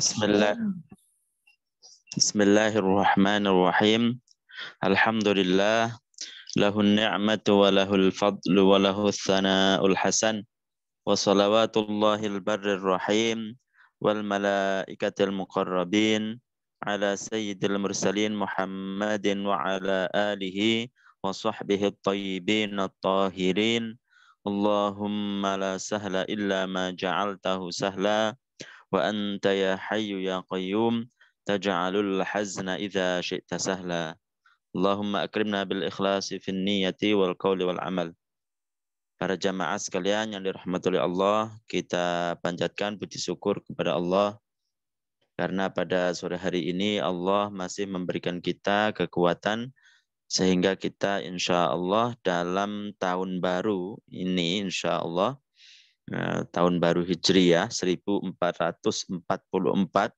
بسم الله بسم الله الرحمن الرحيم الحمد لله له النعمة وله الفضل وله الثناء الحسن وصلوات الله البر الرحيم والملائكة المقربين على سيد المرسلين محمد وعلى آله وصحبه الطيبين الطاهرين اللهم لا سهل إلا ما جعلته سهلا wa anta ya hayyu ya qayyum taj'alul hazna idza syi'ta sahla Allahumma akrimna bil ikhlasi fi niyyati wal qawli wal amal Para jamaah sekalian yang dirahmati oleh Allah, kita panjatkan puji syukur kepada Allah karena pada sore hari ini Allah masih memberikan kita kekuatan sehingga kita insya Allah dalam tahun baru ini insya Allah Eh, tahun baru Hijriah ya, 1444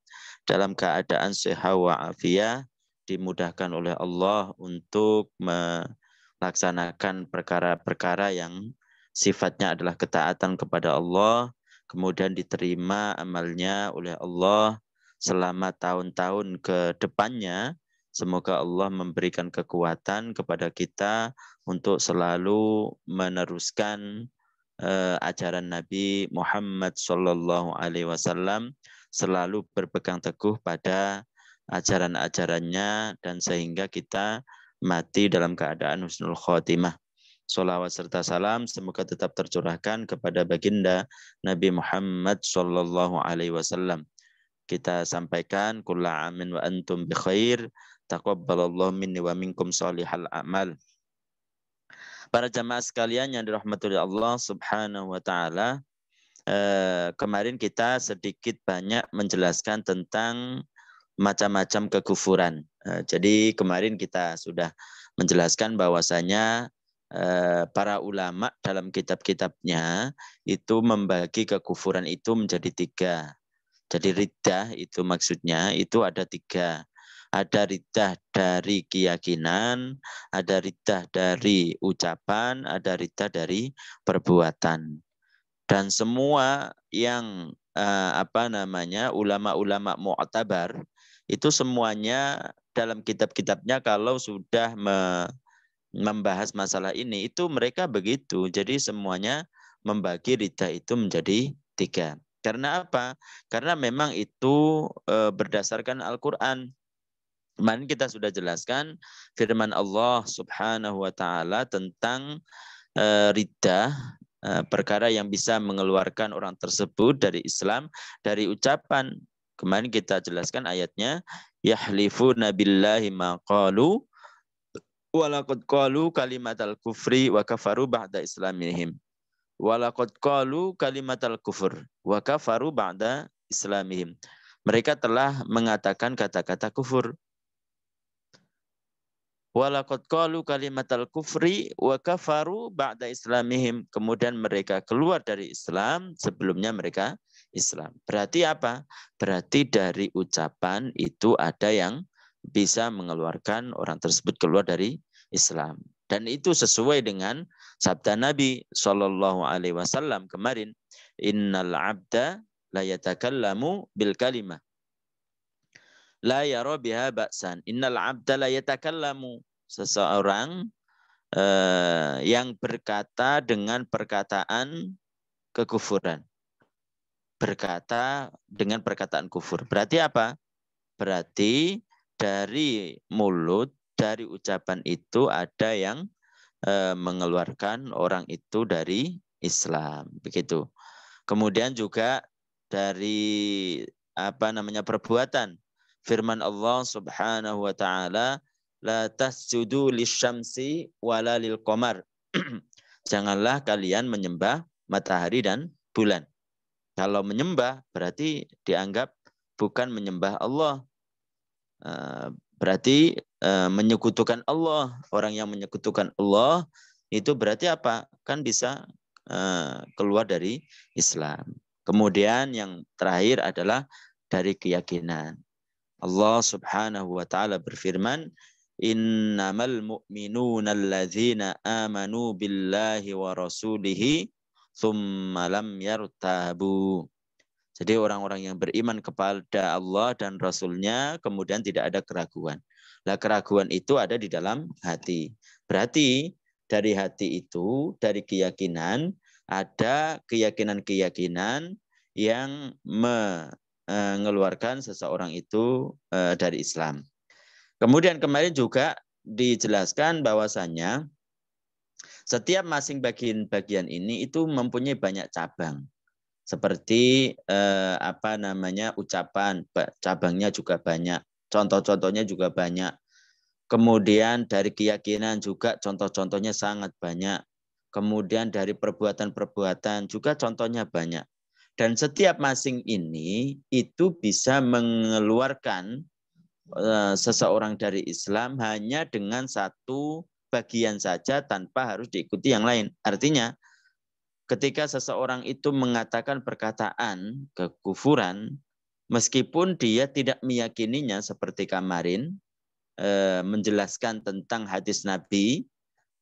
dalam keadaan sehat afiyah dimudahkan oleh Allah untuk melaksanakan perkara-perkara yang sifatnya adalah ketaatan kepada Allah, kemudian diterima amalnya oleh Allah selama tahun-tahun ke depannya. Semoga Allah memberikan kekuatan kepada kita untuk selalu meneruskan uh, ajaran Nabi Muhammad Shallallahu Alaihi Wasallam selalu berpegang teguh pada ajaran-ajarannya dan sehingga kita mati dalam keadaan husnul khotimah. Salawat serta salam semoga tetap tercurahkan kepada baginda Nabi Muhammad Shallallahu Alaihi Wasallam. Kita sampaikan kulla amin wa antum bi khair taqabbalallahu minni wa minkum salihal amal. Para jamaah sekalian yang dirahmati oleh Allah Subhanahu wa taala, eh, kemarin kita sedikit banyak menjelaskan tentang macam-macam kekufuran. Eh, jadi kemarin kita sudah menjelaskan bahwasanya eh, para ulama dalam kitab-kitabnya itu membagi kekufuran itu menjadi tiga. Jadi riddah itu maksudnya itu ada tiga. Ada ridah dari keyakinan, ada ridah dari ucapan, ada ridah dari perbuatan. Dan semua yang eh, apa namanya ulama-ulama mu'tabar itu semuanya dalam kitab-kitabnya kalau sudah me membahas masalah ini itu mereka begitu. Jadi semuanya membagi ridah itu menjadi tiga. Karena apa? Karena memang itu eh, berdasarkan Al-Quran. Kemarin kita sudah jelaskan firman Allah Subhanahu wa taala tentang e, ridha e, perkara yang bisa mengeluarkan orang tersebut dari Islam dari ucapan. Kemarin kita jelaskan ayatnya yahlifu nabillahi ma qalu walaqad qalu kalimatal kufri wa kafaru ba'da islamihim. Walaqad qalu kalimatal kufur wa kafaru ba'da islamihim. Mereka telah mengatakan kata-kata kufur Walakot qalu al kufri wa kafaru ba'da islamihim. Kemudian mereka keluar dari Islam sebelumnya mereka Islam. Berarti apa? Berarti dari ucapan itu ada yang bisa mengeluarkan orang tersebut keluar dari Islam. Dan itu sesuai dengan sabda Nabi Shallallahu Alaihi Wasallam kemarin, Innal abda layatakallamu bil kalimah la yara biha ba'san. Innal abda la yatakallamu. Seseorang uh, yang berkata dengan perkataan kekufuran. Berkata dengan perkataan kufur. Berarti apa? Berarti dari mulut, dari ucapan itu ada yang eh, mengeluarkan orang itu dari Islam, begitu. Kemudian juga dari apa namanya perbuatan firman Allah Subhanahu wa taala la tasjudu lisyamsi wala lil qamar. Janganlah kalian menyembah matahari dan bulan. Kalau menyembah berarti dianggap bukan menyembah Allah. Eh, berarti eh, menyekutukan Allah. Orang yang menyekutukan Allah itu berarti apa? Kan bisa eh, keluar dari Islam. Kemudian yang terakhir adalah dari keyakinan. Allah Subhanahu wa taala berfirman, "Innamal mu'minuna alladzina amanu billahi wa rasulihi thumma lam yartabu." Jadi orang-orang yang beriman kepada Allah dan Rasulnya kemudian tidak ada keraguan. Lah keraguan itu ada di dalam hati. Berarti dari hati itu, dari keyakinan, ada keyakinan-keyakinan yang me mengeluarkan eh, seseorang itu eh, dari Islam. Kemudian kemarin juga dijelaskan bahwasannya setiap masing bagian-bagian ini itu mempunyai banyak cabang. Seperti eh, apa namanya ucapan, cabangnya juga banyak, contoh-contohnya juga banyak. Kemudian dari keyakinan juga contoh-contohnya sangat banyak. Kemudian dari perbuatan-perbuatan juga contohnya banyak. Dan setiap masing ini itu bisa mengeluarkan eh, seseorang dari Islam hanya dengan satu bagian saja tanpa harus diikuti yang lain. Artinya, ketika seseorang itu mengatakan perkataan kekufuran, meskipun dia tidak meyakininya seperti kemarin, eh, menjelaskan tentang hadis Nabi,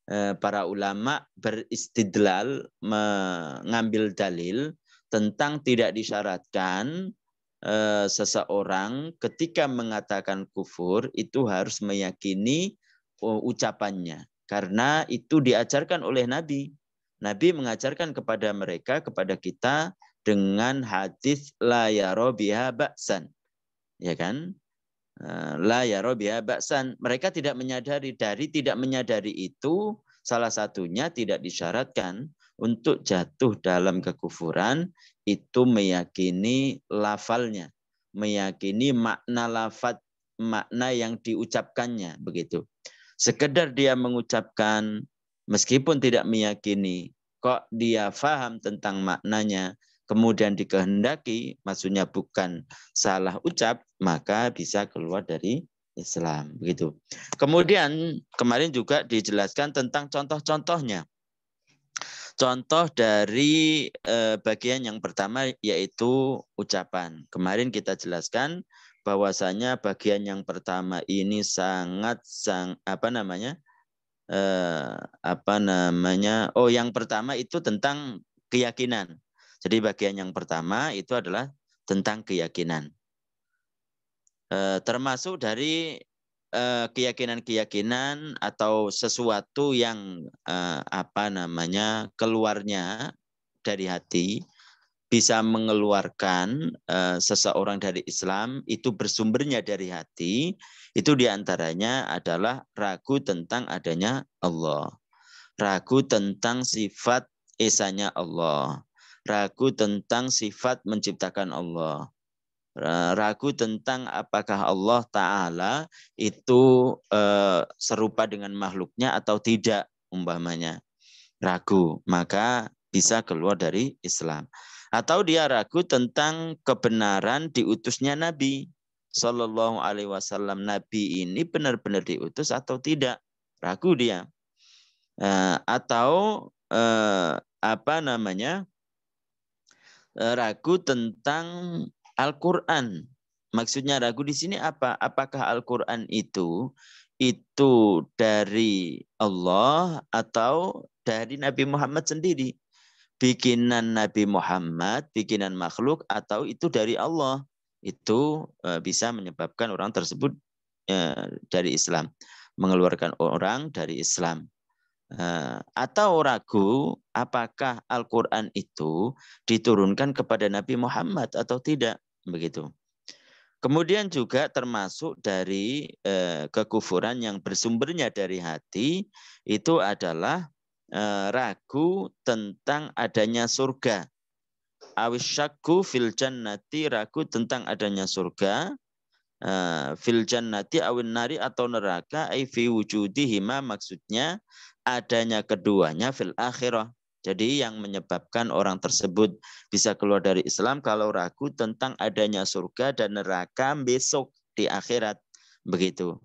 eh, para ulama beristidlal mengambil dalil tentang tidak disyaratkan e, seseorang ketika mengatakan kufur itu harus meyakini oh, ucapannya karena itu diajarkan oleh Nabi. Nabi mengajarkan kepada mereka kepada kita dengan hadis la yarobiha baksan. Ya kan? Eh, la yarobiha baksan. Mereka tidak menyadari dari tidak menyadari itu salah satunya tidak disyaratkan untuk jatuh dalam kekufuran itu meyakini lafalnya, meyakini makna lafat makna yang diucapkannya begitu. Sekedar dia mengucapkan meskipun tidak meyakini, kok dia faham tentang maknanya, kemudian dikehendaki, maksudnya bukan salah ucap, maka bisa keluar dari Islam begitu. Kemudian kemarin juga dijelaskan tentang contoh-contohnya Contoh dari eh, bagian yang pertama yaitu ucapan. Kemarin kita jelaskan bahwasanya bagian yang pertama ini sangat sang apa namanya? Eh, apa namanya? Oh, yang pertama itu tentang keyakinan. Jadi bagian yang pertama itu adalah tentang keyakinan. Eh, termasuk dari Eh, keyakinan-keyakinan atau sesuatu yang uh, apa namanya keluarnya dari hati bisa mengeluarkan uh, seseorang dari Islam itu bersumbernya dari hati itu diantaranya adalah ragu tentang adanya Allah ragu tentang sifat esanya Allah ragu tentang sifat menciptakan Allah ragu tentang apakah Allah Ta'ala itu eh, serupa dengan makhluknya atau tidak umpamanya. Ragu, maka bisa keluar dari Islam. Atau dia ragu tentang kebenaran diutusnya Nabi. Sallallahu alaihi wasallam Nabi ini benar-benar diutus atau tidak. Ragu dia. Eh, atau eh, apa namanya? Eh, ragu tentang Al-Quran. Maksudnya ragu di sini apa? Apakah Al-Quran itu itu dari Allah atau dari Nabi Muhammad sendiri? Bikinan Nabi Muhammad, bikinan makhluk atau itu dari Allah? Itu eh, bisa menyebabkan orang tersebut eh, dari Islam, mengeluarkan orang dari Islam. Eh, atau ragu apakah Al-Quran itu diturunkan kepada Nabi Muhammad atau tidak begitu. Kemudian juga termasuk dari eh, kekufuran yang bersumbernya dari hati itu adalah eh, ragu tentang adanya surga. Awisyaku fil jannati ragu tentang adanya surga. Eh, fil jannati awin nari atau neraka ai fi wujudihima maksudnya adanya keduanya fil akhirah jadi yang menyebabkan orang tersebut bisa keluar dari Islam kalau ragu tentang adanya surga dan neraka besok di akhirat begitu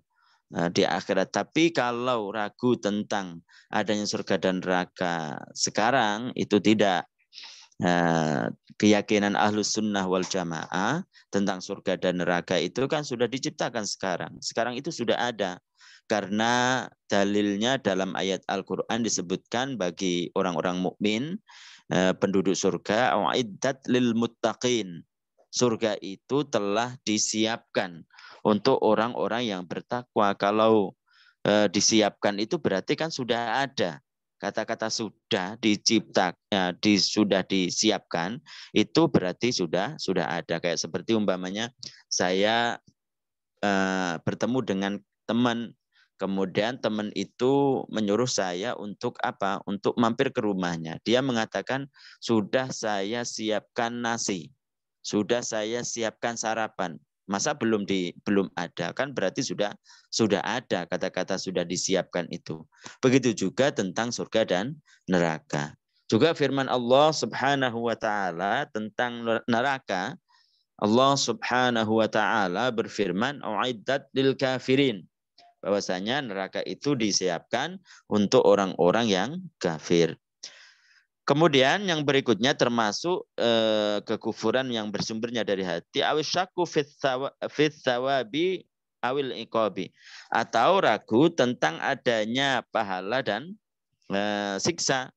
nah, di akhirat. Tapi kalau ragu tentang adanya surga dan neraka sekarang itu tidak nah, keyakinan ahlus sunnah wal jamaah tentang surga dan neraka itu kan sudah diciptakan sekarang. Sekarang itu sudah ada karena dalilnya dalam ayat Al-Qur'an disebutkan bagi orang-orang mukmin eh, penduduk surga auiddat lil muttaqin. Surga itu telah disiapkan untuk orang-orang yang bertakwa. Kalau eh, disiapkan itu berarti kan sudah ada. Kata-kata sudah dicipta ya, di, sudah disiapkan itu berarti sudah sudah ada kayak seperti umpamanya saya e, bertemu dengan teman Kemudian teman itu menyuruh saya untuk apa? Untuk mampir ke rumahnya. Dia mengatakan, sudah saya siapkan nasi. Sudah saya siapkan sarapan. Masa belum di belum ada? Kan berarti sudah sudah ada kata-kata sudah disiapkan itu. Begitu juga tentang surga dan neraka. Juga firman Allah Subhanahu wa taala tentang neraka. Allah Subhanahu wa taala berfirman, "Uiddat lil kafirin." bahwasanya neraka itu disiapkan untuk orang-orang yang kafir. Kemudian yang berikutnya termasuk eh, kekufuran yang bersumbernya dari hati awis syaku fit awil ikobi atau ragu tentang adanya pahala dan eh, siksa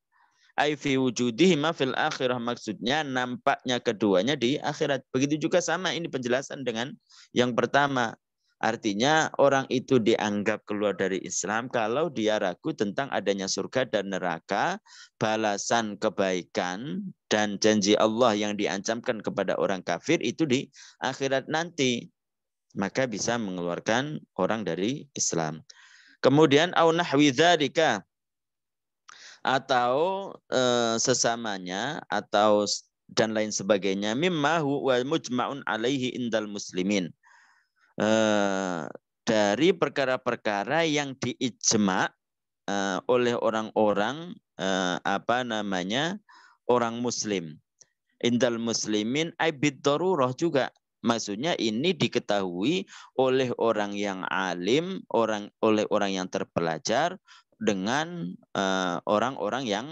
ai wujudi hima fil akhirah maksudnya nampaknya keduanya di akhirat. Begitu juga sama ini penjelasan dengan yang pertama Artinya orang itu dianggap keluar dari Islam kalau dia ragu tentang adanya surga dan neraka, balasan kebaikan dan janji Allah yang diancamkan kepada orang kafir itu di akhirat nanti. Maka bisa mengeluarkan orang dari Islam. Kemudian au nahwi atau e, sesamanya atau dan lain sebagainya mimma huwa mujma'un alaihi indal muslimin Eh, dari perkara-perkara yang diijma eh, oleh orang-orang eh, apa namanya orang muslim. Indal muslimin aibid juga. Maksudnya ini diketahui oleh orang yang alim, orang oleh orang yang terpelajar dengan orang-orang eh, yang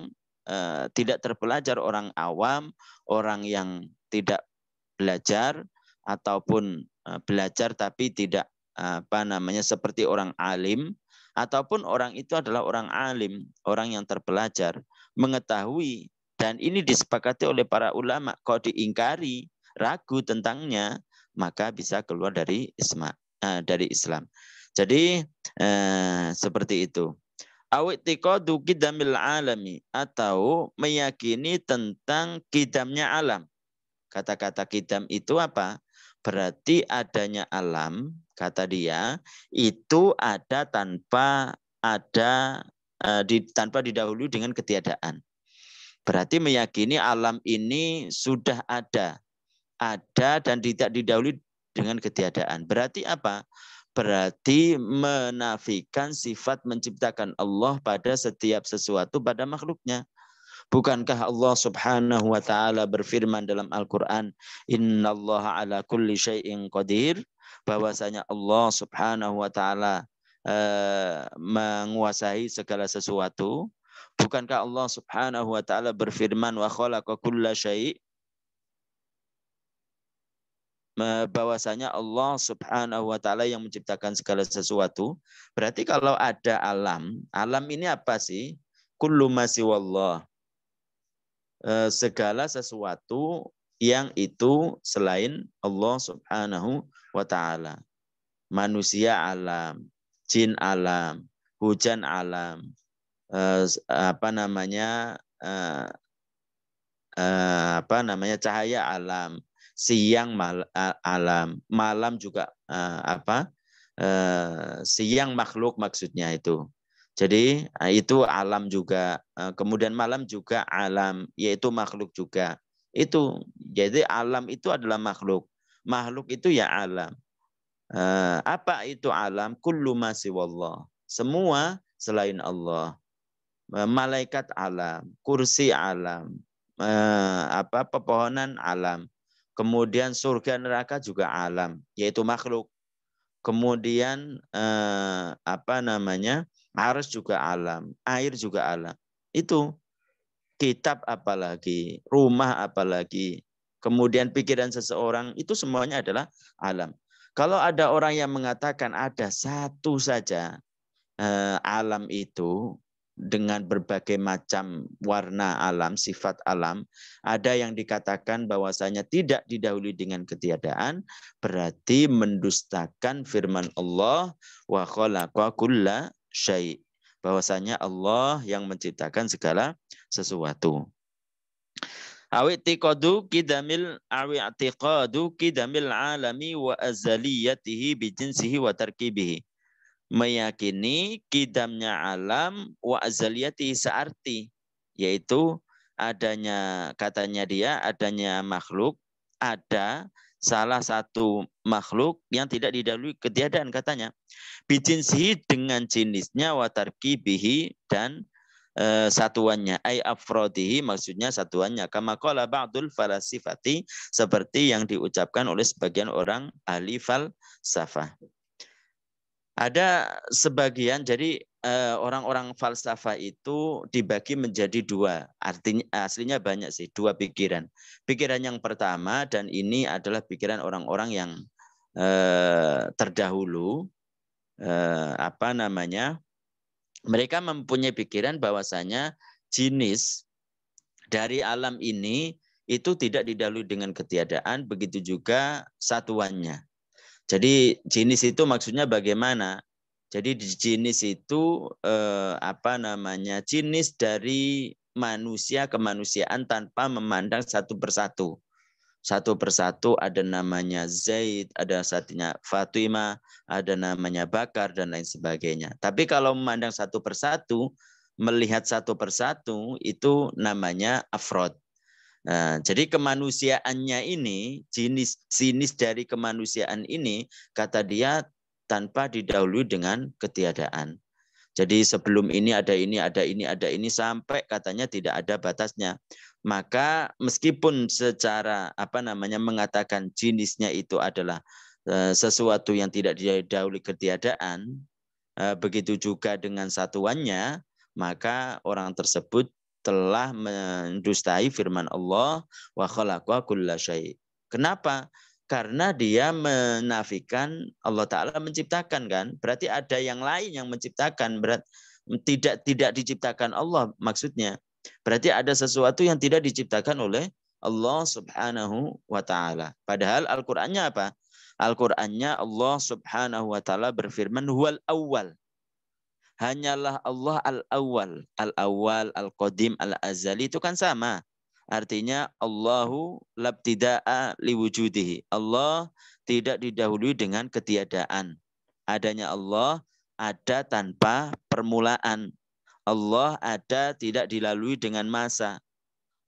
eh, tidak terpelajar, orang awam, orang yang tidak belajar ataupun Eh, belajar tapi tidak eh, apa namanya seperti orang alim ataupun orang itu adalah orang alim, orang yang terbelajar, mengetahui dan ini disepakati oleh para ulama kalau diingkari, ragu tentangnya, maka bisa keluar dari isma, eh, dari Islam. Jadi seperti itu. Awitiqadu kidamil alami atau meyakini tentang kidamnya alam. Kata-kata kidam itu apa? Berarti adanya alam, kata dia, itu ada tanpa ada uh, di, tanpa didahului dengan ketiadaan. Berarti meyakini alam ini sudah ada, ada dan tidak didahului dengan ketiadaan. Berarti apa? Berarti menafikan sifat menciptakan Allah pada setiap sesuatu pada makhluknya. Bukankah Allah Subhanahu wa taala berfirman dalam Al-Qur'an, "Innallaha ala kulli syai'in qadir." Bahwasanya Allah Subhanahu wa taala uh, menguasai segala sesuatu. Bukankah Allah Subhanahu wa taala berfirman, "Wa khalaqa kulla syai'" bahwasanya Allah Subhanahu wa taala yang menciptakan segala sesuatu. Berarti kalau ada alam, alam ini apa sih? Kullu masih siwallah. Eh, segala sesuatu yang itu selain Allah Subhanahu wa taala. Manusia alam, jin alam, hujan alam, eh, apa namanya? Eh, eh, apa namanya? cahaya alam, siang mal alam, malam juga eh, apa? Eh, siang makhluk maksudnya itu. Jadi eh, itu alam juga. Eh, kemudian malam juga alam, yaitu makhluk juga. Itu jadi alam itu adalah makhluk. Makhluk itu ya alam. Eh, apa itu alam? Kullu masih masiwallah. Semua selain Allah. Malaikat alam, kursi alam, apa pepohonan alam. Kemudian surga neraka juga alam, yaitu makhluk. Kemudian apa namanya? Harus juga alam, air juga alam. Itu kitab apalagi, rumah apalagi, kemudian pikiran seseorang itu semuanya adalah alam. Kalau ada orang yang mengatakan ada satu saja eh, alam itu dengan berbagai macam warna alam, sifat alam, ada yang dikatakan bahwasanya tidak didahului dengan ketiadaan, berarti mendustakan firman Allah wa khalaqa kulla syai. Bahwasanya Allah yang menciptakan segala sesuatu. Awitiqadu kidamil awitiqadu kidamil alami wa azaliyatihi bijinsihi wa tarkibihi. Meyakini kidamnya alam wa azaliyatihi searti. Yaitu adanya katanya dia adanya makhluk ada salah satu makhluk yang tidak didalui ketiadaan katanya. Bijinsihi dengan jenisnya watarki bihi dan e, satuannya. Ay afrodihi maksudnya satuannya. Kama kola ba'dul falasifati seperti yang diucapkan oleh sebagian orang ahli falsafah. Ada sebagian jadi eh, orang-orang falsafah itu dibagi menjadi dua. Artinya aslinya banyak sih, dua pikiran. Pikiran yang pertama dan ini adalah pikiran orang-orang yang eh, terdahulu eh, apa namanya? Mereka mempunyai pikiran bahwasanya jenis dari alam ini itu tidak didahului dengan ketiadaan, begitu juga satuannya. Jadi jenis itu maksudnya bagaimana? Jadi di jenis itu eh, apa namanya? Jenis dari manusia ke kemanusiaan tanpa memandang satu persatu. Satu persatu ada namanya Zaid, ada satunya Fatima, ada namanya Bakar dan lain sebagainya. Tapi kalau memandang satu persatu, melihat satu persatu itu namanya afrod. Nah, jadi kemanusiaannya ini, jenis sinis dari kemanusiaan ini, kata dia tanpa didahului dengan ketiadaan. Jadi sebelum ini ada ini, ada ini, ada ini sampai katanya tidak ada batasnya. Maka meskipun secara apa namanya mengatakan jenisnya itu adalah eh, sesuatu yang tidak didahului ketiadaan, eh, begitu juga dengan satuannya, maka orang tersebut telah mendustai firman Allah wa khalaqa Kenapa? Karena dia menafikan Allah Taala menciptakan kan. Berarti ada yang lain yang menciptakan. Berat tidak tidak diciptakan Allah maksudnya. Berarti ada sesuatu yang tidak diciptakan oleh Allah Subhanahu wa taala. Padahal Al-Qur'annya apa? Al-Qur'annya Allah Subhanahu wa taala berfirman huwal awal. Hanyalah Allah al-awwal. Al-awwal, al-qadim, al-azali. Itu kan sama. Artinya Allahu labtida'a liwujudihi. Allah tidak didahului dengan ketiadaan. Adanya Allah ada tanpa permulaan. Allah ada tidak dilalui dengan masa.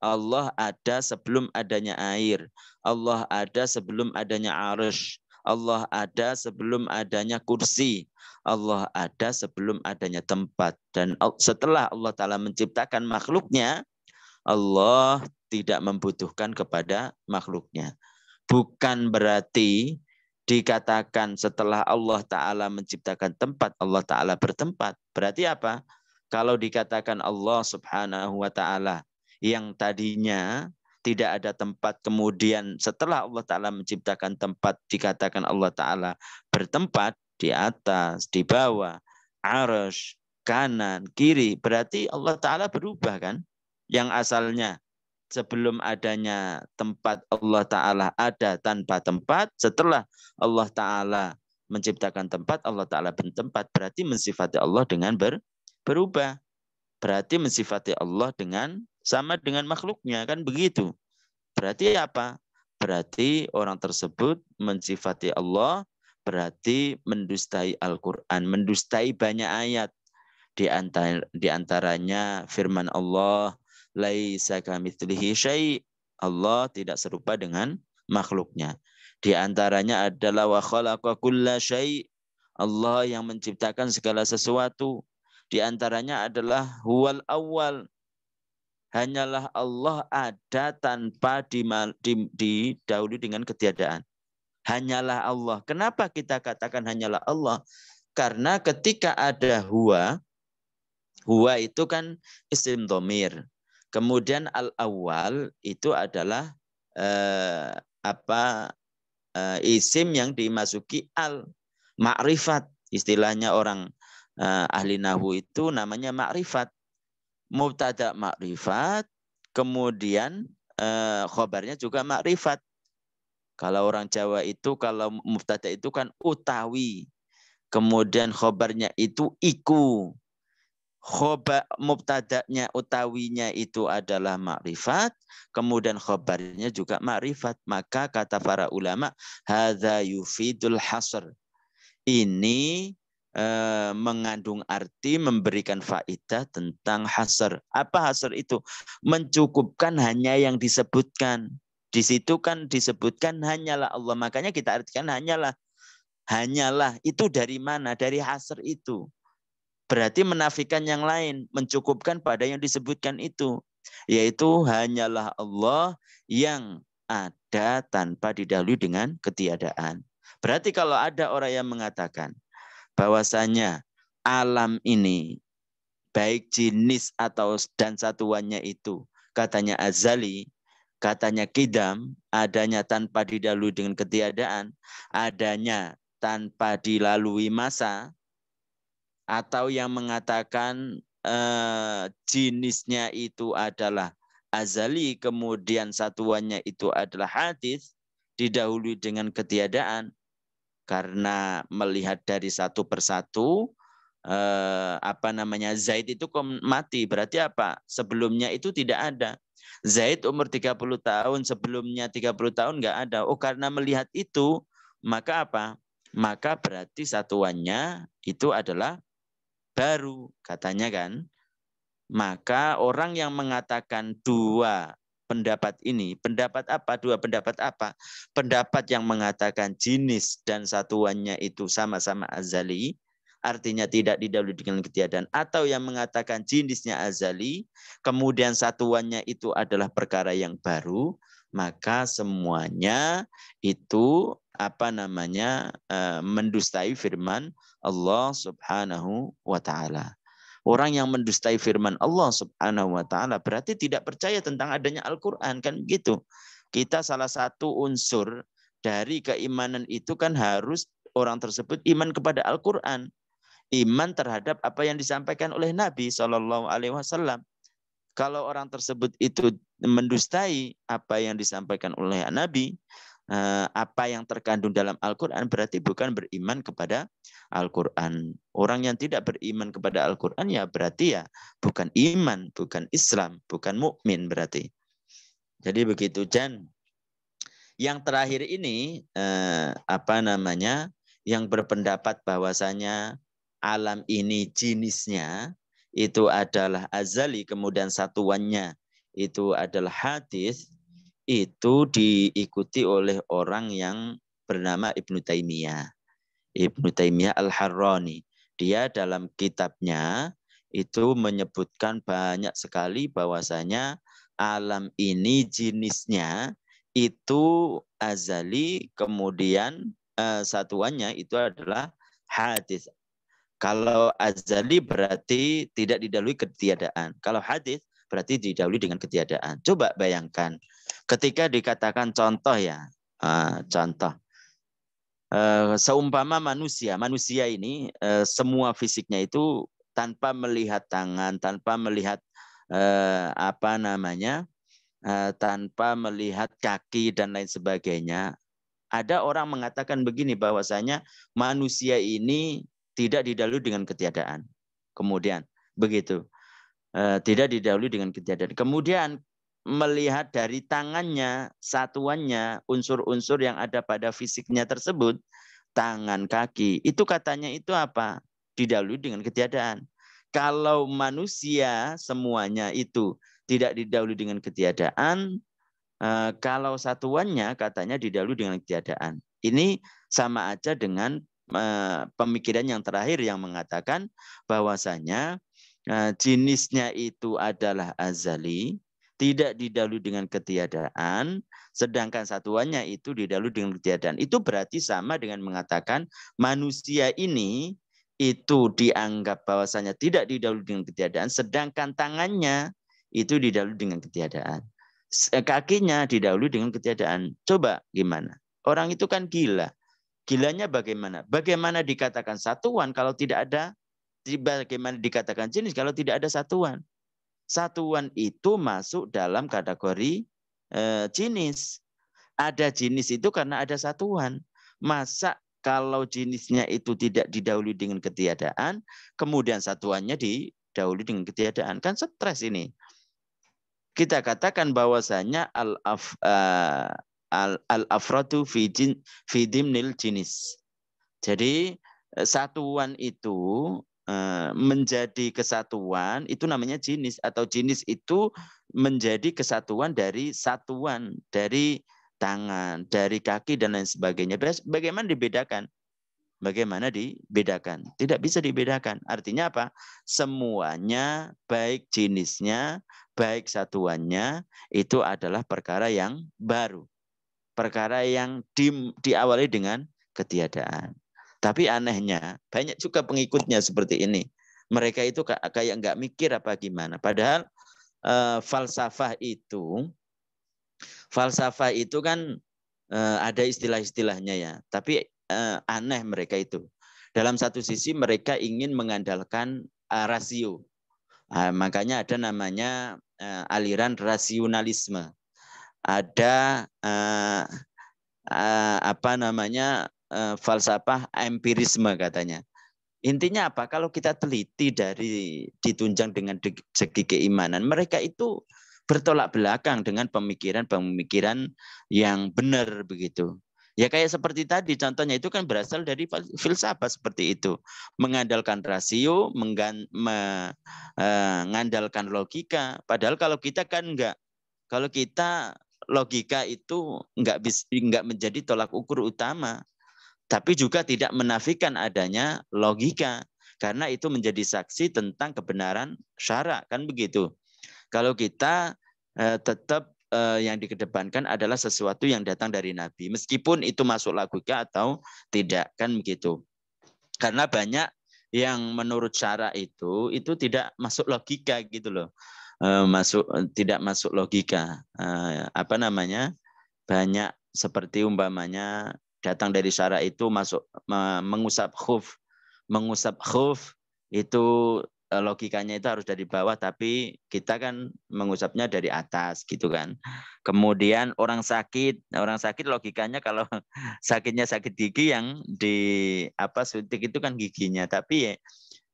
Allah ada sebelum adanya air. Allah ada sebelum adanya arus. Allah ada sebelum adanya kursi. Allah ada sebelum adanya tempat. Dan setelah Allah Ta'ala menciptakan makhluknya, Allah tidak membutuhkan kepada makhluknya. Bukan berarti dikatakan setelah Allah Ta'ala menciptakan tempat, Allah Ta'ala bertempat. Berarti apa? Kalau dikatakan Allah Subhanahu wa Ta'ala yang tadinya tidak ada tempat kemudian setelah Allah Ta'ala menciptakan tempat dikatakan Allah Ta'ala bertempat di atas, di bawah, arus, kanan, kiri. Berarti Allah Ta'ala berubah kan? Yang asalnya sebelum adanya tempat Allah Ta'ala ada tanpa tempat, setelah Allah Ta'ala menciptakan tempat, Allah Ta'ala bertempat. Berarti mensifati Allah dengan ber, berubah. Berarti mensifati Allah dengan sama dengan makhluknya kan begitu. Berarti apa? Berarti orang tersebut mensifati Allah, berarti mendustai Al-Qur'an, mendustai banyak ayat. Di antara di antaranya firman Allah, "Laisa kamitslihi syai'." Allah tidak serupa dengan makhluknya. Di antaranya adalah wa khalaqa kulla syai'. Allah yang menciptakan segala sesuatu. Di antaranya adalah huwal awal hanyalah Allah ada tanpa didahului dengan ketiadaan. Hanyalah Allah. Kenapa kita katakan hanyalah Allah? Karena ketika ada huwa, huwa itu kan isim domir. Kemudian al awal itu adalah eh, apa eh, isim yang dimasuki al makrifat. Istilahnya orang eh, ahli nahu itu namanya makrifat mubtada makrifat, kemudian eh, khobarnya juga makrifat. Kalau orang Jawa itu kalau mubtada itu kan utawi. Kemudian khobarnya itu iku. Khobar mubtadanya utawinya itu adalah makrifat, kemudian khobarnya juga makrifat. Maka kata para ulama, hadza yufidul hasr. Ini Eh, mengandung arti memberikan faidah tentang hasr. Apa hasr itu? Mencukupkan hanya yang disebutkan. Di situ kan disebutkan hanyalah Allah. Makanya kita artikan hanyalah. Hanyalah. Itu dari mana? Dari hasr itu. Berarti menafikan yang lain. Mencukupkan pada yang disebutkan itu. Yaitu hanyalah Allah yang ada tanpa didahului dengan ketiadaan. Berarti kalau ada orang yang mengatakan, bahwasanya alam ini baik jenis atau dan satuannya itu katanya azali katanya kidam adanya tanpa didalui dengan ketiadaan adanya tanpa dilalui masa atau yang mengatakan eh, jenisnya itu adalah azali kemudian satuannya itu adalah hadis didahului dengan ketiadaan karena melihat dari satu persatu eh, apa namanya Zaid itu mati berarti apa sebelumnya itu tidak ada Zaid umur 30 tahun sebelumnya 30 tahun nggak ada oh karena melihat itu maka apa maka berarti satuannya itu adalah baru katanya kan maka orang yang mengatakan dua pendapat ini. Pendapat apa? Dua pendapat apa? Pendapat yang mengatakan jenis dan satuannya itu sama-sama azali, artinya tidak didahului dengan ketiadaan. Atau yang mengatakan jenisnya azali, kemudian satuannya itu adalah perkara yang baru, maka semuanya itu apa namanya eh, mendustai firman Allah Subhanahu wa taala. Orang yang mendustai firman Allah Subhanahu wa taala berarti tidak percaya tentang adanya Al-Qur'an kan begitu. Kita salah satu unsur dari keimanan itu kan harus orang tersebut iman kepada Al-Qur'an. Iman terhadap apa yang disampaikan oleh Nabi Shallallahu alaihi wasallam. Kalau orang tersebut itu mendustai apa yang disampaikan oleh Nabi, Eh, apa yang terkandung dalam Al-Quran berarti bukan beriman kepada Al-Quran. Orang yang tidak beriman kepada Al-Quran ya berarti ya bukan iman, bukan Islam, bukan mukmin berarti. Jadi begitu Jan. Yang terakhir ini eh, apa namanya yang berpendapat bahwasanya alam ini jenisnya itu adalah azali kemudian satuannya itu adalah hadis itu diikuti oleh orang yang bernama Ibnu Taimiyah. Ibnu Taimiyah Al-Harrani. Dia dalam kitabnya itu menyebutkan banyak sekali bahwasanya alam ini jenisnya itu azali kemudian eh, satuannya itu adalah hadis. Kalau azali berarti tidak didalui ketiadaan. Kalau hadis berarti didalui dengan ketiadaan. Coba bayangkan Ketika dikatakan contoh ya, ah, contoh. Eh, seumpama manusia, manusia ini eh, semua fisiknya itu tanpa melihat tangan, tanpa melihat eh, apa namanya, tanpa melihat kaki dan lain sebagainya. Ada orang mengatakan begini bahwasanya manusia ini tidak didahului dengan ketiadaan. Kemudian begitu. tidak didahului dengan ketiadaan. Kemudian melihat dari tangannya, satuannya, unsur-unsur yang ada pada fisiknya tersebut, tangan, kaki, itu katanya itu apa? Didahului dengan ketiadaan. Kalau manusia semuanya itu tidak didahului dengan ketiadaan, eh, kalau satuannya katanya didahului dengan ketiadaan. Ini sama aja dengan eh, pemikiran yang terakhir yang mengatakan bahwasanya eh, jenisnya itu adalah azali, tidak didahului dengan ketiadaan, sedangkan satuannya itu didahului dengan ketiadaan. Itu berarti sama dengan mengatakan manusia ini itu dianggap bahwasanya tidak didahului dengan ketiadaan, sedangkan tangannya itu didahului dengan ketiadaan. Eh, kakinya didahului dengan ketiadaan. Coba gimana? Orang itu kan gila. Gilanya bagaimana? Bagaimana dikatakan satuan kalau tidak ada bagaimana dikatakan jenis kalau tidak ada satuan? satuan itu masuk dalam kategori e, jenis. Ada jenis itu karena ada satuan. Masa kalau jenisnya itu tidak didahului dengan ketiadaan, kemudian satuannya didahului dengan ketiadaan. Kan stres ini. Kita katakan bahwasanya al-af, uh, eh, al, al fi, fi dimnil jinis. Jadi eh, satuan itu Eh, menjadi kesatuan itu namanya jenis atau jenis itu menjadi kesatuan dari satuan dari tangan dari kaki dan lain sebagainya bagaimana dibedakan bagaimana dibedakan tidak bisa dibedakan artinya apa semuanya baik jenisnya baik satuannya itu adalah perkara yang baru perkara yang di, diawali dengan ketiadaan tapi anehnya banyak juga pengikutnya seperti ini. Mereka itu kayak nggak mikir apa gimana. Padahal e, falsafah itu falsafah itu kan e, ada istilah-istilahnya ya. Tapi e, aneh mereka itu. Dalam satu sisi mereka ingin mengandalkan e, rasio. Nah, makanya ada namanya e, aliran rasionalisme. Ada e, e, apa namanya uh, falsafah empirisme katanya. Intinya apa? Kalau kita teliti dari ditunjang dengan segi keimanan, mereka itu bertolak belakang dengan pemikiran-pemikiran yang benar begitu. Ya kayak seperti tadi contohnya itu kan berasal dari filsafat seperti itu. Mengandalkan rasio, mengandalkan eh, logika. Padahal kalau kita kan enggak. Kalau kita logika itu enggak bisa enggak menjadi tolak ukur utama. Tapi juga tidak menafikan adanya logika karena itu menjadi saksi tentang kebenaran syara kan begitu. Kalau kita eh, tetap eh, yang dikedepankan adalah sesuatu yang datang dari nabi meskipun itu masuk logika atau tidak kan begitu. Karena banyak yang menurut syara itu itu tidak masuk logika gitu loh eh, masuk tidak masuk logika eh, apa namanya banyak seperti umpamanya datang dari syara itu masuk mengusap khuf. Mengusap khuf itu e, logikanya itu harus dari bawah tapi kita kan mengusapnya dari atas gitu kan. Kemudian orang sakit, orang sakit logikanya kalau sakitnya sakit gigi yang di apa suntik itu kan giginya tapi ya,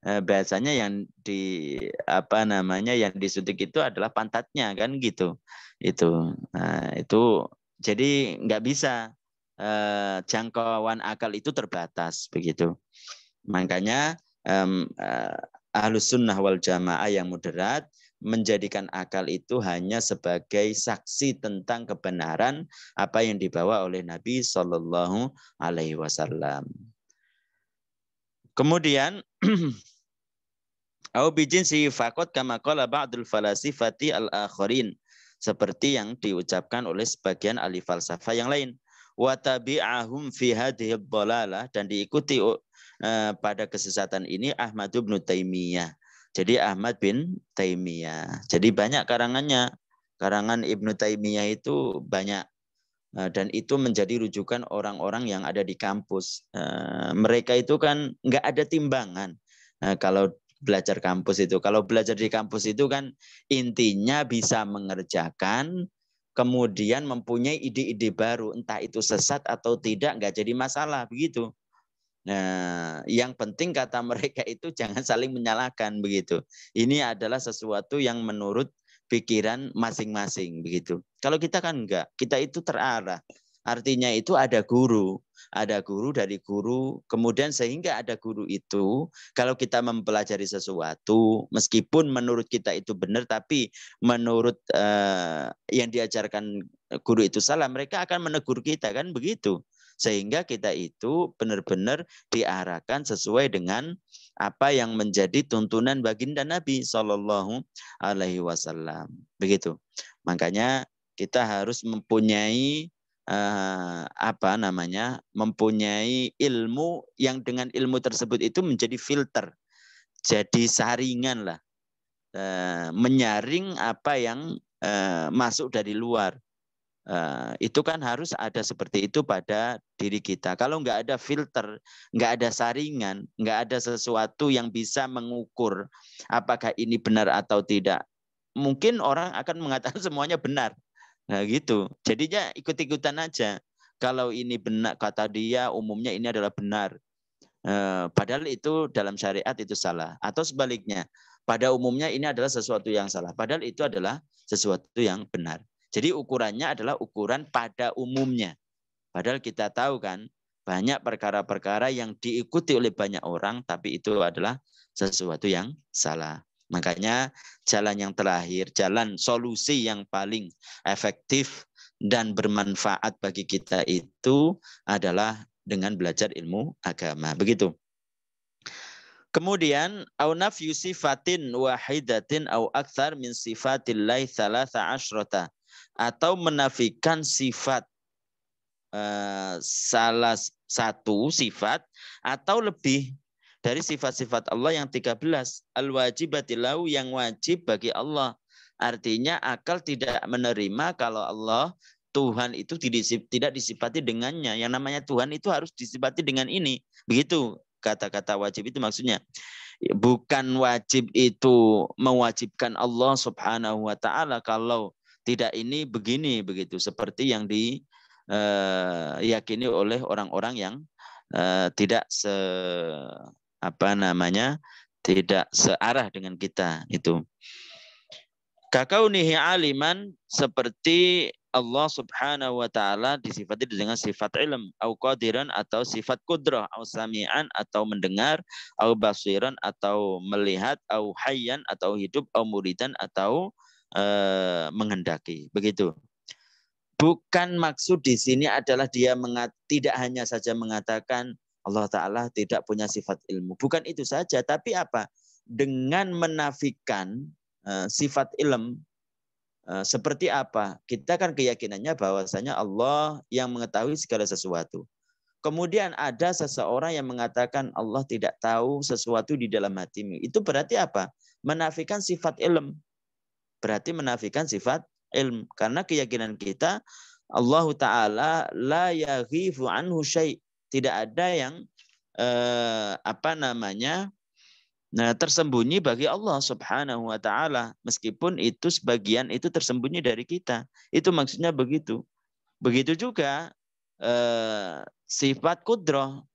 e, biasanya yang di apa namanya yang disuntik itu adalah pantatnya kan gitu. Itu. Nah, itu jadi nggak bisa eh, jangkauan akal itu terbatas begitu. Makanya um, eh, ahlus sunnah wal jamaah yang moderat menjadikan akal itu hanya sebagai saksi tentang kebenaran apa yang dibawa oleh Nabi Shallallahu Alaihi Wasallam. Kemudian au bijin si fakot kama qala ba'dul falasifati al-akhirin seperti yang diucapkan oleh sebagian ahli falsafah yang lain wa tabi'ahum fi hadhihi dhalalah dan diikuti uh, pada kesesatan ini Ahmad bin Taimiyah. Jadi Ahmad bin Taimiyah. Jadi banyak karangannya. Karangan Ibnu Taimiyah itu banyak uh, dan itu menjadi rujukan orang-orang yang ada di kampus. Uh, mereka itu kan nggak ada timbangan uh, kalau belajar kampus itu. Kalau belajar di kampus itu kan intinya bisa mengerjakan kemudian mempunyai ide-ide baru, entah itu sesat atau tidak, nggak jadi masalah begitu. Nah, yang penting kata mereka itu jangan saling menyalahkan begitu. Ini adalah sesuatu yang menurut pikiran masing-masing begitu. Kalau kita kan enggak, kita itu terarah. Artinya itu ada guru, ada guru dari guru, kemudian sehingga ada guru itu, kalau kita mempelajari sesuatu, meskipun menurut kita itu benar, tapi menurut uh, yang diajarkan guru itu salah, mereka akan menegur kita kan begitu, sehingga kita itu benar-benar diarahkan sesuai dengan apa yang menjadi tuntunan baginda Nabi Shallallahu Alaihi Wasallam. Begitu. Makanya kita harus mempunyai uh, apa namanya mempunyai ilmu yang dengan ilmu tersebut itu menjadi filter, jadi saringan lah, uh, menyaring apa yang uh, masuk dari luar. Uh, itu kan harus ada seperti itu pada diri kita. Kalau nggak ada filter, nggak ada saringan, nggak ada sesuatu yang bisa mengukur apakah ini benar atau tidak, mungkin orang akan mengatakan semuanya benar. Nah gitu. Jadinya ikut-ikutan aja. Kalau ini benar kata dia, umumnya ini adalah benar. Eh, padahal itu dalam syariat itu salah. Atau sebaliknya, pada umumnya ini adalah sesuatu yang salah. Padahal itu adalah sesuatu yang benar. Jadi ukurannya adalah ukuran pada umumnya. Padahal kita tahu kan, banyak perkara-perkara yang diikuti oleh banyak orang, tapi itu adalah sesuatu yang salah. Makanya jalan yang terakhir, jalan solusi yang paling efektif dan bermanfaat bagi kita itu adalah dengan belajar ilmu agama. Begitu. Kemudian aunaf yusifatin wahidatin au akthar min sifatillahi thalatha ashrata atau menafikan sifat uh, salah satu sifat atau lebih dari sifat-sifat Allah yang 13. Al-wajibatilau yang wajib bagi Allah. Artinya akal tidak menerima kalau Allah Tuhan itu tidak disipati dengannya. Yang namanya Tuhan itu harus disipati dengan ini. Begitu kata-kata wajib itu maksudnya. Bukan wajib itu mewajibkan Allah subhanahu wa ta'ala kalau tidak ini begini begitu. Seperti yang diyakini eh, oleh orang-orang yang eh, tidak se apa namanya tidak searah dengan kita itu. Kakaunihi aliman seperti Allah Subhanahu wa taala disifati dengan sifat ilm, au qadiran atau sifat kudrah, au samian atau mendengar, au basiran atau melihat, au hayyan atau hidup, au muridan atau e, menghendaki. Begitu. Bukan maksud di sini adalah dia mengat, tidak hanya saja mengatakan Allah Ta'ala tidak punya sifat ilmu. Bukan itu saja, tapi apa? Dengan menafikan uh, sifat ilm, eh, seperti apa? Kita kan keyakinannya bahwasanya Allah yang mengetahui segala sesuatu. Kemudian ada seseorang yang mengatakan Allah tidak tahu sesuatu di dalam hatimu. Itu berarti apa? Menafikan sifat ilm. Berarti menafikan sifat ilm. Karena keyakinan kita Allah Ta'ala la yaghifu anhu syai' Tidak ada yang eh, apa namanya nah tersembunyi bagi Allah Subhanahu wa taala meskipun itu sebagian itu tersembunyi dari kita. Itu maksudnya begitu. Begitu juga eh, sifat kudroh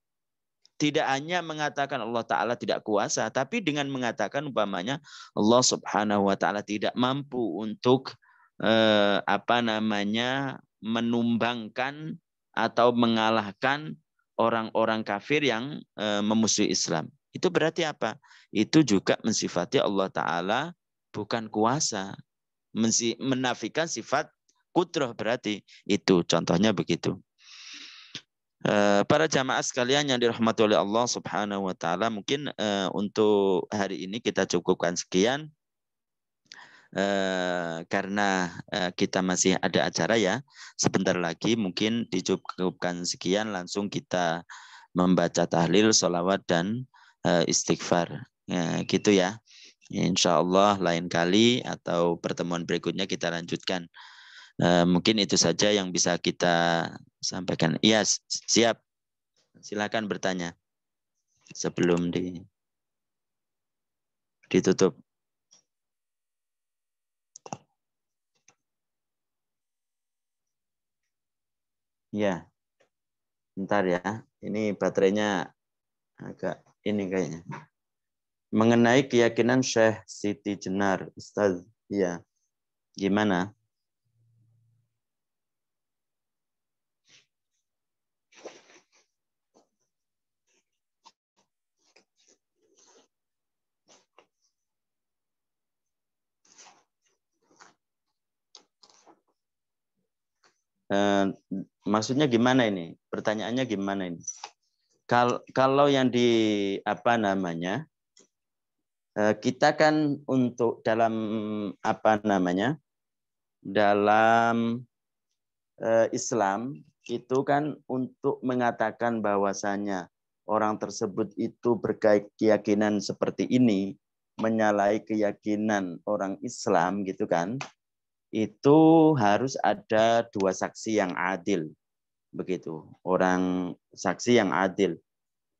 tidak hanya mengatakan Allah Ta'ala tidak kuasa, tapi dengan mengatakan umpamanya Allah Subhanahu wa Ta'ala tidak mampu untuk eh, apa namanya menumbangkan atau mengalahkan orang-orang kafir yang e, memusuhi Islam. Itu berarti apa? Itu juga mensifati Allah Ta'ala bukan kuasa. menafikan sifat kudroh berarti. Itu contohnya begitu. E, para jamaah sekalian yang dirahmati oleh Allah Subhanahu wa taala, mungkin e, untuk hari ini kita cukupkan sekian. Eh, karena eh, kita masih ada acara ya, sebentar lagi mungkin dicukupkan sekian langsung kita membaca tahlil, sholawat dan eh, istighfar, ya, gitu ya. Insya Allah lain kali atau pertemuan berikutnya kita lanjutkan. Eh, mungkin itu saja yang bisa kita sampaikan. Iya, siap. Silakan bertanya sebelum di ditutup. Ya, Bentar ya. Ini baterainya agak ini kayaknya. Mengenai keyakinan Syekh Siti Jenar, Ustaz. Ya, Gimana? Eh, maksudnya gimana ini? Pertanyaannya gimana ini? Kal kalau yang di apa namanya? Eh, kita kan untuk dalam apa namanya? dalam eh, Islam itu kan untuk mengatakan bahwasanya orang tersebut itu berkait keyakinan seperti ini menyalahi keyakinan orang Islam gitu kan itu harus ada dua saksi yang adil begitu orang saksi yang adil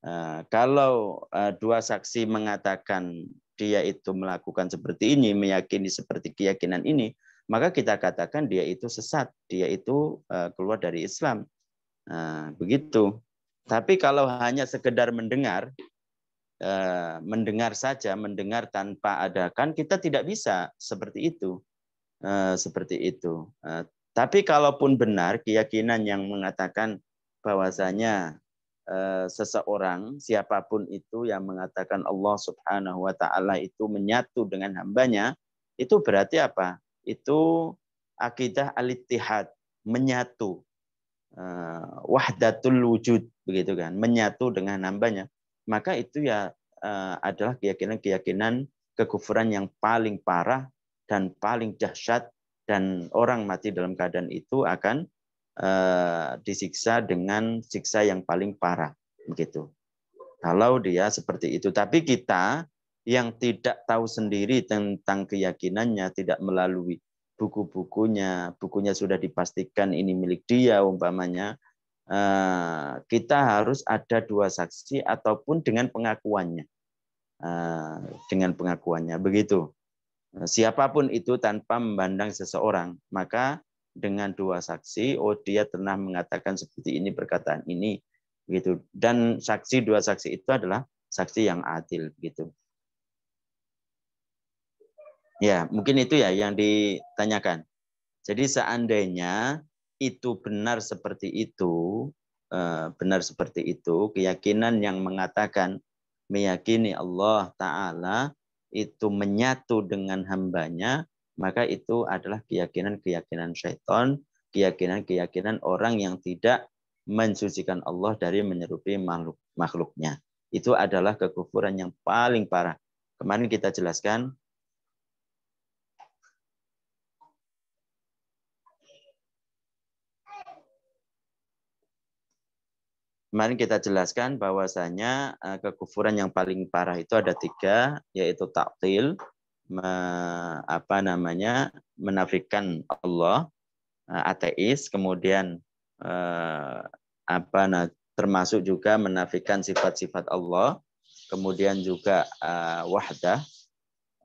eh, kalau eh, dua saksi mengatakan dia itu melakukan seperti ini meyakini seperti keyakinan ini maka kita katakan dia itu sesat dia itu eh, keluar dari Islam begitu tapi kalau hanya sekedar mendengar mendengar saja mendengar tanpa ada kan kita tidak bisa seperti itu Eh, seperti itu. Eh, tapi kalaupun benar keyakinan yang mengatakan bahwasanya eh, seseorang siapapun itu yang mengatakan Allah Subhanahu wa taala itu menyatu dengan hambanya, itu berarti apa? Itu akidah al-ittihad, menyatu. wahdatul wujud begitu kan, menyatu dengan hambanya. Maka itu ya adalah keyakinan-keyakinan kekufuran yang paling parah dan paling dahsyat dan orang mati dalam keadaan itu akan uh, disiksa dengan siksa yang paling parah begitu. Kalau dia seperti itu, tapi kita yang tidak tahu sendiri tentang keyakinannya, tidak melalui buku-bukunya, bukunya sudah dipastikan ini milik dia umpamanya, uh, kita harus ada dua saksi ataupun dengan pengakuannya, uh, dengan pengakuannya begitu. Eh, siapapun itu tanpa memandang seseorang. Maka dengan dua saksi, oh dia pernah mengatakan seperti ini perkataan ini, gitu. Dan saksi dua saksi itu adalah saksi yang adil, gitu. Ya, mungkin itu ya yang ditanyakan. Jadi seandainya itu benar seperti itu, eh, benar seperti itu, keyakinan yang mengatakan meyakini Allah Ta'ala itu menyatu dengan hambanya, maka itu adalah keyakinan-keyakinan syaitan, keyakinan-keyakinan orang yang tidak mensucikan Allah dari menyerupai makhluk makhluknya. Itu adalah kekufuran yang paling parah. Kemarin kita jelaskan Kemarin kita jelaskan bahwasanya eh, kekufuran yang paling parah itu ada tiga, yaitu taktil, me, apa namanya menafikan Allah, eh, ateis, kemudian eh, apa nah, termasuk juga menafikan sifat-sifat Allah, kemudian juga eh, wahdah,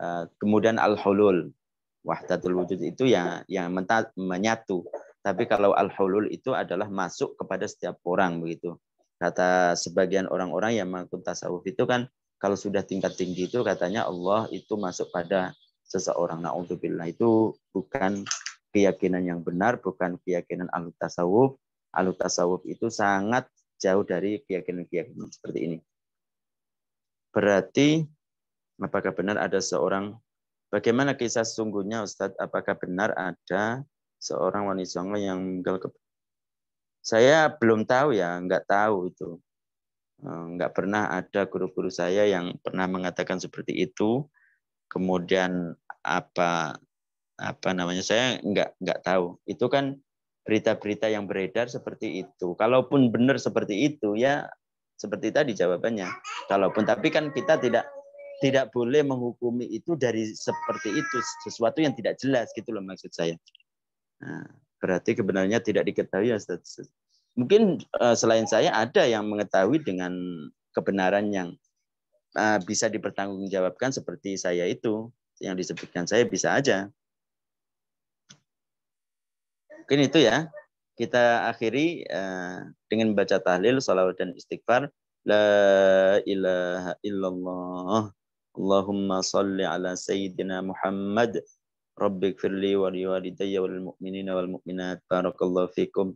eh, kemudian al-hulul. Wahdatul wujud itu yang yang menyatu. Tapi kalau al-hulul itu adalah masuk kepada setiap orang begitu. Kata sebagian orang-orang yang mengaku tasawuf itu kan kalau sudah tingkat tinggi itu katanya Allah itu masuk pada seseorang. nah untuk Na'udzubillah itu bukan keyakinan yang benar, bukan keyakinan alut tasawuf. tasawuf itu sangat jauh dari keyakinan-keyakinan seperti ini. Berarti apakah benar ada seorang bagaimana kisah sungguhnya Ustadz apakah benar ada seorang wanita yang meninggal saya belum tahu ya, nggak tahu itu. Eh, nggak pernah ada guru-guru saya yang pernah mengatakan seperti itu. Kemudian apa apa namanya saya nggak nggak tahu. Itu kan berita-berita yang beredar seperti itu. Kalaupun benar seperti itu ya seperti tadi jawabannya. Kalaupun tapi kan kita tidak tidak boleh menghukumi itu dari seperti itu sesuatu yang tidak jelas gitu loh maksud saya. Nah, Berarti kebenarannya tidak diketahui ya, Mungkin eh, selain saya ada yang mengetahui dengan kebenaran yang eh, bisa dipertanggungjawabkan seperti saya itu yang disebutkan saya bisa aja. Mungkin itu ya. Kita akhiri eh, dengan baca tahlil, salawat dan istighfar. La ilaha illallah. Allahumma salli ala sayyidina Muhammad. رب اغفر لي ولوالدي وللمؤمنين والمؤمنات بارك الله فيكم